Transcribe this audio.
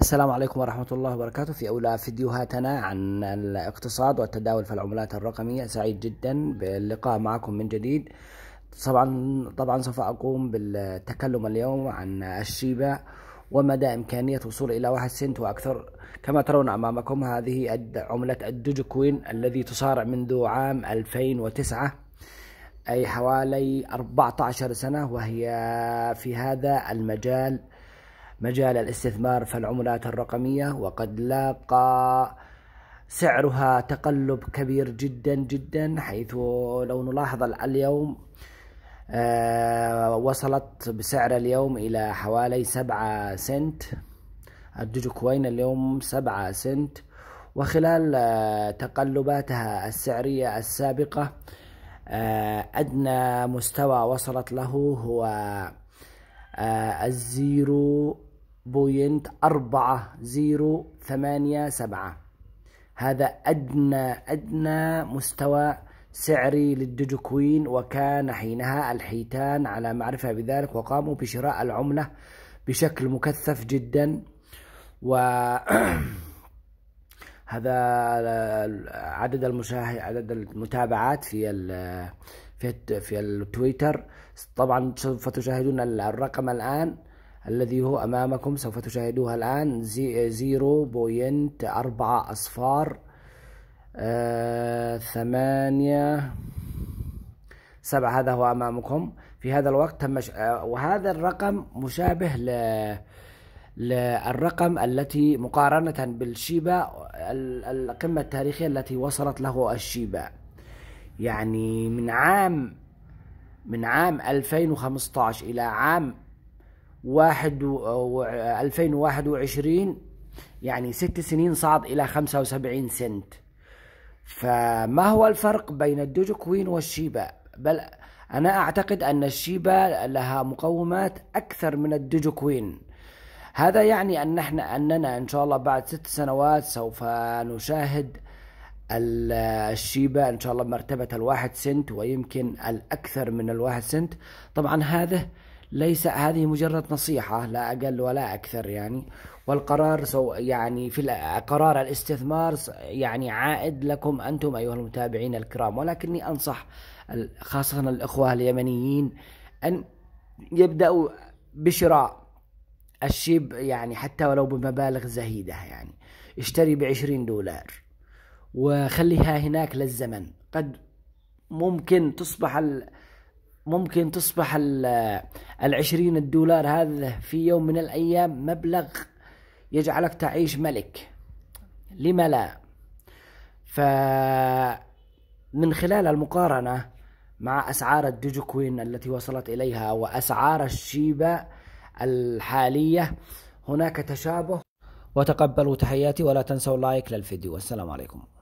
السلام عليكم ورحمة الله وبركاته في أولى فيديوهاتنا عن الاقتصاد والتداول في العملات الرقمية سعيد جدا باللقاء معكم من جديد طبعا طبعا سوف أقوم بالتكلم اليوم عن الشيبة ومدى إمكانية وصول إلى واحد سنت وأكثر كما ترون أمامكم هذه عملة الدوجكوين الذي تصارع منذ عام 2009 أي حوالي 14 سنة وهي في هذا المجال مجال الاستثمار في العملات الرقمية وقد لاقى سعرها تقلب كبير جدا جدا حيث لو نلاحظ اليوم آه، وصلت بسعر اليوم إلى حوالي سبعة سنت كوين اليوم سبعة سنت وخلال آه، تقلباتها السعرية السابقة آه، أدنى مستوى وصلت له هو الزيرو بوينت أربعة زيرو ثمانية سبعة هذا أدنى أدنى مستوى سعري للدوجو كوين وكان حينها الحيتان على معرفة بذلك وقاموا بشراء العملة بشكل مكثف جدا و هذا عدد المشاهد عدد المتابعات في ال في في التويتر طبعا سوف تشاهدون الرقم الآن الذي هو أمامكم سوف تشاهدوها الآن زيرو بوينت أربعة أصفار 8 آه، ثمانية سبعة هذا هو أمامكم في هذا الوقت تم آه، وهذا الرقم مشابه ل للرقم التي مقارنة بالشيبا القمة التاريخية التي وصلت له الشيبا يعني من عام من عام 2015 إلى عام واحد و 2021 يعني ست سنين صعد إلى 75 سنت فما هو الفرق بين الدوجو كوين والشيبا بل أنا أعتقد أن الشيبا لها مقومات أكثر من الدوجو كوين هذا يعني أن احنا أننا إن شاء الله بعد ست سنوات سوف نشاهد الشيبا إن شاء الله مرتبة الواحد سنت ويمكن الأكثر من الواحد سنت طبعا هذا ليس هذه مجرد نصيحة لا أقل ولا أكثر يعني والقرار سو يعني في قرار الاستثمار يعني عائد لكم أنتم أيها المتابعين الكرام ولكني أنصح خاصة الإخوة اليمنيين أن يبدأوا بشراء الشيب يعني حتى ولو بمبالغ زهيدة يعني اشتري بعشرين دولار وخليها هناك للزمن قد ممكن تصبح ممكن تصبح العشرين الدولار هذا في يوم من الأيام مبلغ يجعلك تعيش ملك لما لا فمن خلال المقارنة مع أسعار الدوجو كوين التي وصلت إليها وأسعار الشيبة الحالية هناك تشابه وتقبلوا تحياتي ولا تنسوا لايك للفيديو والسلام عليكم